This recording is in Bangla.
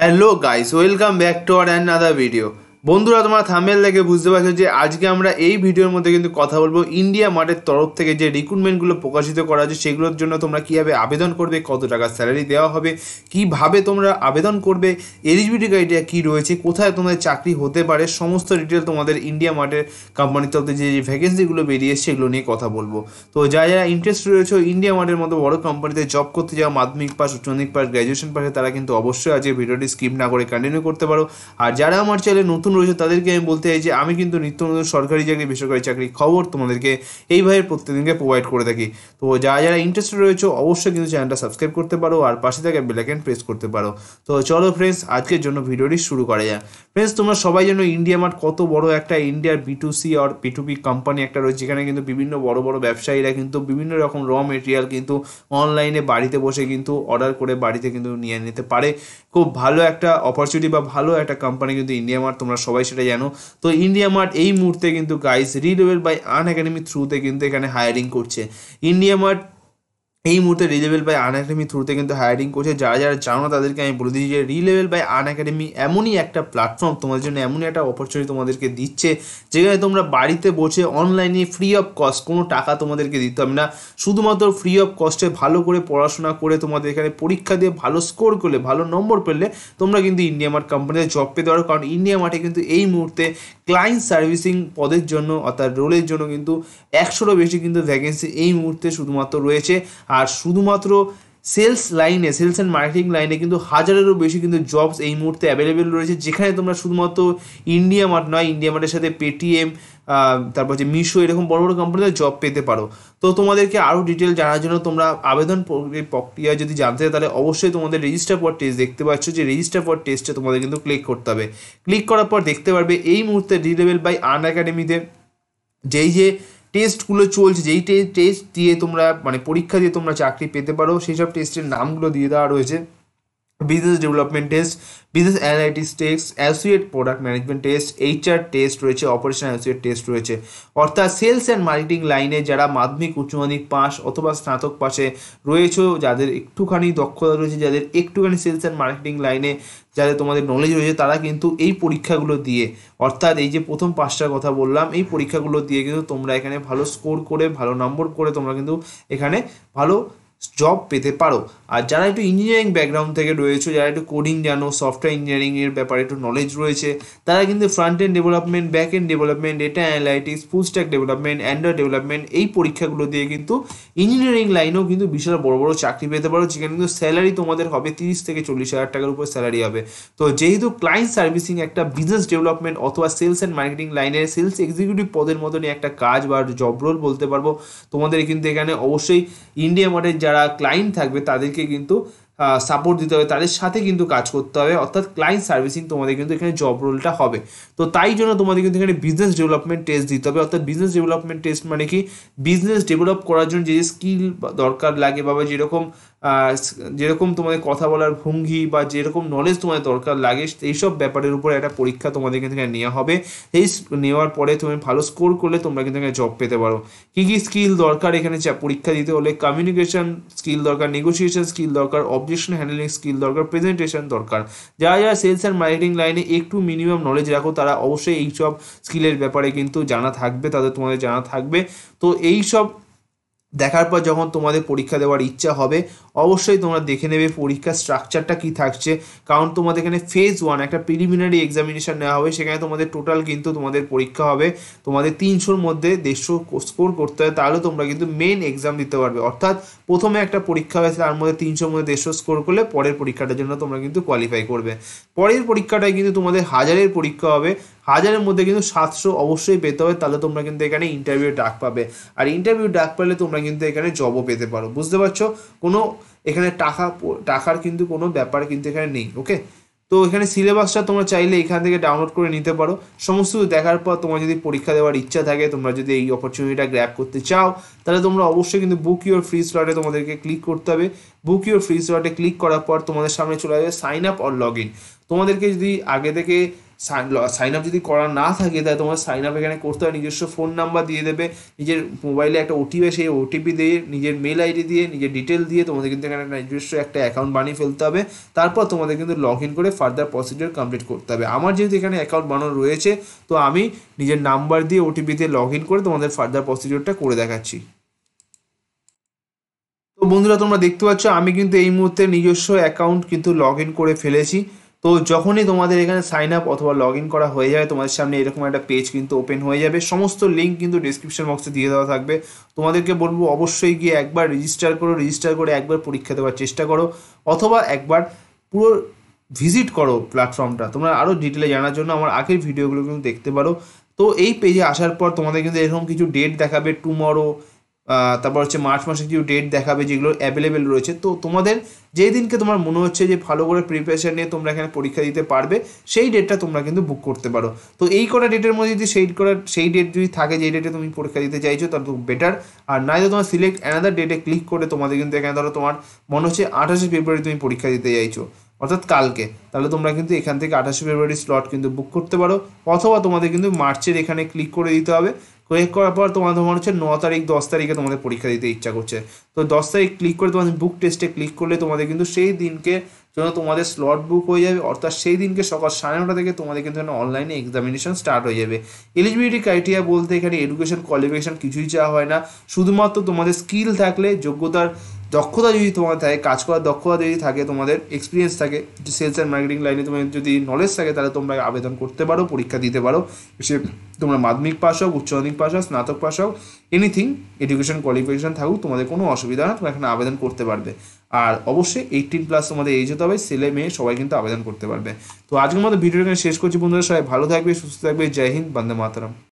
hello guys welcome back to another video বন্ধুরা তোমরা থামেল দেখে বুঝতে পারছো যে আজকে আমরা এই ভিডিওর মধ্যে কিন্তু কথা বলবো ইন্ডিয়া মার্টের তরফ থেকে যে রিক্রুটমেন্টগুলো প্রকাশিত করা আছে সেগুলোর জন্য তোমরা কীভাবে আবেদন করবে কত টাকা স্যালারি দেওয়া হবে কিভাবে তোমরা আবেদন করবে এলিজিবিলিটি ক্রাইটেরিয়া কী রয়েছে কোথায় তোমাদের চাকরি হতে পারে সমস্ত ডিটেল তোমাদের ইন্ডিয়া মার্টের কোম্পানির তরফে যে যে ভ্যাকেন্সিগুলো বেরিয়েছে সেগুলো নিয়ে কথা বলবো তো যা যারা ইন্টারেস্ট রয়েছে ইন্ডিয়া মার্টের মতো বড় কোম্পানিতে জব করতে যাওয়া মাধ্যমিক পাস উচ্চ পাস গ্র্যাজুয়েশন পাশে তারা কিন্তু অবশ্যই আজকে ভিডিওটি স্কিপ না করে কন্টিনিউ করতে পারো আর যারা আমার চ্যানেলে নতুন নতুন রয়েছে তাদেরকে আমি বলতে চাই যে আমি কিন্তু নিত্য নতুন সরকারি চাকরি বেসরকারি চাকরি খবর তোমাদেরকে এইভাবে প্রত্যেকদিনকে প্রোভাইড করে থাকি তো যারা যারা ইন্টারেস্টেড রয়েছে অবশ্যই কিন্তু চ্যানেলটা সাবস্ক্রাইব করতে পারো আর পাশে থাকা অ্যান্ড প্রেস করতে পারো তো চলো ফ্রেন্ডস আজকের জন্য ভিডিওটি শুরু করা যা ফ্রেন্ডস তোমরা সবাই জন্য ইন্ডিয়া মার্ট কত বড় একটা ইন্ডিয়ার বি টু সি আর বি টু কোম্পানি একটা রয়েছে যেখানে কিন্তু বিভিন্ন বড় বড় ব্যবসায়ীরা কিন্তু বিভিন্ন রকম র মেটেরিয়াল কিন্তু অনলাইনে বাড়িতে বসে কিন্তু অর্ডার করে বাড়িতে কিন্তু নিয়ে নিতে পারে খুব ভালো একটা অপরচুনিটি বা ভালো একটা কোম্পানি কিন্তু ইন্ডিয়া মার্ট তোমরা সবাই সেটা জানো তো ইন্ডিয়া মার্ট এই মুহূর্তে কিন্তু guys Relevel by Unacademy থ্রুতে কিন্তু এখানে হায়ারিং করছে ইন্ডিয়া মার্ট এই মুহূর্তে রিলেভেল বাই আন একাডেমি থ্রুতে কিন্তু হায়ারিং করছে যারা যারা জানো না তাদেরকে আমি বলে দিই যে রিলেভেল বাই আন একাডেমি এমনই একটা প্ল্যাটফর্ম তোমাদের জন্য এমনই একটা অপরচুনিটি তোমাদেরকে দিচ্ছে যেখানে তোমরা বাড়িতে বসে অনলাইনে ফ্রি অফ কস্ট কোনো টাকা তোমাদেরকে দিতে হবে না শুধুমাত্র ফ্রি অফ কস্টে ভালো করে পড়াশোনা করে তোমাদের এখানে পরীক্ষা দিয়ে ভালো স্কোর করলে ভালো নম্বর পেলে তোমরা কিন্তু ইন্ডিয়া মার্ট কোম্পানিতে জব পেতে পারো কারণ ইন্ডিয়া মার্টে কিন্তু এই মুহূর্তে ক্লায়েন্ট সার্ভিসিং পদের জন্য অর্থাৎ রোলের জন্য কিন্তু একশোরও বেশি কিন্তু ভ্যাকেন্সি এই মুহূর্তে শুধুমাত্র রয়েছে আর শুধুমাত্র সেলস লাইনে সেলস অ্যান্ড মার্কেটিং লাইনে কিন্তু হাজারেরও বেশি কিন্তু জবস এই মুহূর্তে অ্যাভেলেবেল রয়েছে যেখানে তোমরা শুধুমাত্র ইন্ডিয়া মার্ট নয় ইন্ডিয়া মার্টের সাথে পেটিএম তারপর যে মিশো এরকম বড় বড় কোম্পানিতে জব পেতে পারো তো তোমাদেরকে আরও ডিটেল জানার জন্য তোমরা আবেদন প্রক্রিয়া যদি জানতে তাহলে অবশ্যই তোমাদের রেজিস্টার পর টেস্ট দেখতে পাচ্ছ যে রেজিস্টার পর টেস্টে তোমাদের কিন্তু ক্লিক করতে হবে ক্লিক করার পর দেখতে পারবে এই মুহূর্তে রিলেভেল বাই আন একাডেমিতে যেই যে টেস্টগুলো চলছে যেই টেস্ট দিয়ে তোমরা মানে পরীক্ষা দিয়ে তোমরা চাকরি পেতে পারো সেই সব টেস্টের নামগুলো দিয়ে দেওয়া রয়েছে business development test business analytics test associate product management test HR test রয়েছে অপারেশন অ্যাসোসিয়েট টেস্ট রয়েছে অর্থাৎ সেলস অ্যান্ড মার্কেটিং লাইনে যারা মাধ্যমিক উচ্চমাধ্যমিক পাস অথবা স্নাতক পাশে রয়েছে যাদের একটুখানি দক্ষতা রয়েছে যাদের একটুখানি সেলস অ্যান্ড মার্কেটিং লাইনে যাদের তোমাদের নলেজ রয়েছে তারা কিন্তু এই পরীক্ষাগুলো দিয়ে অর্থাৎ এই যে প্রথম পাঁচটার কথা বললাম এই পরীক্ষাগুলো দিয়ে কিন্তু তোমরা এখানে ভালো স্কোর করে ভালো নম্বর করে তোমরা কিন্তু এখানে ভালো জব পেতে পারো আর যারা একটু ইঞ্জিনিয়ারিং ব্যাকগ্রাউন্ড থেকে রয়েছে যারা একটু কোডিং জানো সফটওয়্যার ইঞ্জিনিয়ারিংয়ের ব্যাপারে একটু নলেজ রয়েছে তারা কিন্তু front end development back end development data analytics full stack development Android development এই পরীক্ষাগুলো দিয়ে কিন্তু ইঞ্জিনিয়ারিং লাইনেও কিন্তু বিশাল বড় বড় চাকরি পেতে পারো যেখানে কিন্তু স্যালারি তোমাদের হবে তিরিশ থেকে চল্লিশ হাজার টাকার উপর স্যালারি হবে তো যেহেতু ক্লায়েন্ট সার্ভিসিং একটা বিজনেস ডেভেলপমেন্ট অথবা সেলস অ্যান্ড মার্কেটিং লাইনের সেলস এক্সিকিউটিভ পদের মতনই একটা কাজ বা জব রোল বলতে পারবো তোমাদের কিন্তু এখানে অবশ্যই ইন্ডিয়া মার্টের যারা ক্লায়েন্ট থাকবে তাদেরকে কিন্তু সাপোর্ট দিতে হবে তাদের সাথে কিন্তু কাজ করতে হবে অর্থাৎ ক্লায়েন্ট সার্ভিসিং তোমাদের কিন্তু এখানে জব রোলটা হবে তো তাই জন্য তোমাদের কিন্তু এখানে বিজনেস ডেভেলপমেন্ট টেস্ট দিতে হবে অর্থাৎ বিজনেস ডেভেলপমেন্ট টেস্ট মানে কি বিজনেস ডেভেলপ করার জন্য যে যে স্কিল দরকার লাগে বা যেরকম যেরকম তোমাদের কথা বলার ভঙ্গি বা যেরকম নলেজ তোমাদের দরকার লাগে এইসব ব্যাপারের উপর একটা পরীক্ষা তোমাদের কিন্তু এখানে নেওয়া হবে এই নেওয়ার পরে তুমি ভালো স্কোর করলে তোমরা কিন্তু এখানে জব পেতে পারো কী কী স্কিল দরকার এখানে পরীক্ষা দিতে হলে কমিউনিকেশন স্কিল দরকার নেগোসিয়েশন স্কিল দরকার অবজেকশন হ্যান্ডেলিং স্কিল দরকার প্রেজেন্টেশন দরকার যারা যারা সেলস অ্যান্ড মার্কেটিং লাইনে একটু মিনিমাম নলেজ রাখো তারা অবশ্যই এইসব স্কিলের ব্যাপারে কিন্তু জানা থাকবে তাদের তোমাদের জানা থাকবে তো এইসব দেখার পর যখন তোমাদের পরীক্ষা দেওয়ার ইচ্ছা হবে অবশ্যই তোমরা দেখে নেবে পরীক্ষার স্ট্রাকচারটা কি থাকছে কারণ তোমাদের এখানে ফেজ ওয়ান একটা প্রিলিমিনারি এক্সামিনেশান নেওয়া হবে সেখানে তোমাদের টোটাল কিন্তু তোমাদের পরীক্ষা হবে তোমাদের তিনশোর মধ্যে দেড়শো স্কোর করতে হয় তাহলে তোমরা কিন্তু মেন এক্সাম দিতে পারবে অর্থাৎ প্রথমে একটা পরীক্ষা হয়েছে তার মধ্যে তিনশোর মধ্যে দেড়শো স্কোর করলে পরের পরীক্ষাটার জন্য তোমরা কিন্তু কোয়ালিফাই করবে পরের পরীক্ষাটায় কিন্তু তোমাদের হাজারের পরীক্ষা হবে হাজারের মধ্যে কিন্তু সাতশো অবশ্যই পেতে হবে তাহলে তোমরা কিন্তু এখানে ইন্টারভিউ ডাক পাবে আর ইন্টারভিউ ডাক পেলে তোমরা কিন্তু এখানে জবও পেতে পারো বুঝতে পারছো কোনো এখানে টাকা টাকার কিন্তু কোনো ব্যাপার কিন্তু এখানে নেই ওকে তো এখানে সিলেবাসটা তোমরা চাইলে এখান থেকে ডাউনলোড করে নিতে পারো সমস্ত দেখার পর তোমার যদি পরীক্ষা দেওয়ার ইচ্ছা থাকে তোমরা যদি এই অপরচুনিটিটা গ্র্যাপ করতে চাও তাহলে তোমরা অবশ্যই কিন্তু বুক ইউর ফ্রি স্লটে তোমাদেরকে ক্লিক করতে হবে বুক ইউর ফ্রি স্লটে ক্লিক করার পর তোমাদের সামনে চলে যাবে sign up or log in তোমাদেরকে যদি আগে থেকে সাইন আপ যদি করা না থাকে তাহলে তোমার সাইন আপ এখানে করতে হয় নিজস্ব ফোন নাম্বার দিয়ে দেবে নিজের মোবাইলে একটা ওটিপি সেই ওটিপি দিয়ে নিজের মেল আইডি দিয়ে নিজের ডিটেল দিয়ে তোমাদের কিন্তু এখানে নিজস্ব একটা অ্যাকাউন্ট বানিয়ে ফেলতে হবে তারপর তোমাদের কিন্তু লগ ইন করে ফার্দার প্রসিডিওর কমপ্লিট করতে হবে আমার যেহেতু এখানে অ্যাকাউন্ট বানানো রয়েছে তো আমি নিজের নাম্বার দিয়ে ওটিপি দিয়ে লগ ইন করে তোমাদের ফার্দার প্রসিডিওরটা করে দেখাচ্ছি তো বন্ধুরা তোমরা দেখতে পাচ্ছ আমি কিন্তু এই মুহূর্তে নিজস্ব অ্যাকাউন্ট কিন্তু লগ ইন করে ফেলেছি তো যখনই তোমাদের এখানে সাইন আপ অথবা লগ ইন করা হয়ে যাবে তোমাদের সামনে এরকম একটা পেজ কিন্তু ওপেন হয়ে যাবে সমস্ত লিঙ্ক কিন্তু ডিসক্রিপশন বক্সে দিয়ে দেওয়া থাকবে তোমাদেরকে বলবো অবশ্যই গিয়ে একবার রেজিস্টার করো রেজিস্টার করে একবার পরীক্ষা দেওয়ার চেষ্টা করো অথবা একবার পুরো ভিজিট করো প্ল্যাটফর্মটা তোমরা আরও ডিটেলে জানার জন্য আমার আগের ভিডিওগুলো কিন্তু দেখতে পারো তো এই পেজে আসার পর তোমাদের কিন্তু এরকম কিছু ডেট দেখাবে টুমরো তারপর হচ্ছে মার্চ মাসে কিছু ডেট দেখাবে যেগুলো অ্যাভেলেবেল রয়েছে তো তোমাদের যেই দিনকে তোমার মনে হচ্ছে যে ভালো করে প্রিপারেশান নিয়ে তোমরা এখানে পরীক্ষা দিতে পারবে সেই ডেটটা তোমরা কিন্তু বুক করতে পারো তো এই কটা ডেটের মধ্যে যদি সেই করা সেই ডেট যদি থাকে যেই ডেটে তুমি পরীক্ষা দিতে চাইছো তাহলে তো বেটার আর নাই তো তোমার সিলেক্ট অ্যানাদার ডেটে ক্লিক করে তোমাদের কিন্তু এখানে ধরো তোমার মনে হচ্ছে আঠাশে ফেব্রুয়ারি তুমি পরীক্ষা দিতে চাইছো অর্থাৎ কালকে তাহলে তোমরা কিন্তু এখান থেকে আঠাশে ফেব্রুয়ারি স্লট কিন্তু বুক করতে পারো অথবা তোমাদের কিন্তু মার্চের এখানে ক্লিক করে দিতে হবে ক্লিক করার পর তোমার তোমার হচ্ছে ন তারিখ দশ তারিখে তোমাদের পরীক্ষা দিতে ইচ্ছা করছে তো দশ তারিখ ক্লিক করে তোমাদের বুক টেস্টে ক্লিক করলে তোমাদের কিন্তু সেই দিনকে জন্য তোমাদের স্লট বুক হয়ে যাবে অর্থাৎ সেই দিনকে সকাল সাড়ে নটা থেকে তোমাদের কিন্তু অনলাইনে এক্সামিনেশন স্টার্ট হয়ে যাবে এলিজিবিলিটি ক্রাইটেরিয়া বলতে এখানে এডুকেশন কোয়ালিফিকেশন কিছুই চাওয়া হয় না শুধুমাত্র তোমাদের স্কিল থাকলে যোগ্যতার দক্ষতা যদি তোমার থাকে কাজ করার দক্ষতা যদি থাকে তোমাদের এক্সপিরিয়েন্স থাকে সেলস অ্যান্ড মার্কেটিং লাইনে তোমার যদি নলেজ থাকে তাহলে তোমরা আবেদন করতে পারো পরীক্ষা দিতে পারো সে তোমরা মাধ্যমিক পাশ হোক উচ্চ মাধ্যমিক পাশ হোক স্নাতক পাশ হোক এনিথিং এডুকেশন কোয়ালিফিকেশন থাকুক তোমাদের কোনো অসুবিধা না তোমরা এখানে আবেদন করতে পারবে আর অবশ্যই এইটিন প্লাস তোমাদের এজ হতে হবে ছেলে মেয়ে সবাই কিন্তু আবেদন করতে পারবে তো আজকের মতো ভিডিওটা শেষ করছি বন্ধুরা সবাই ভালো থাকবে সুস্থ থাকবে জয় হিন্দ বন্দে মাতারাম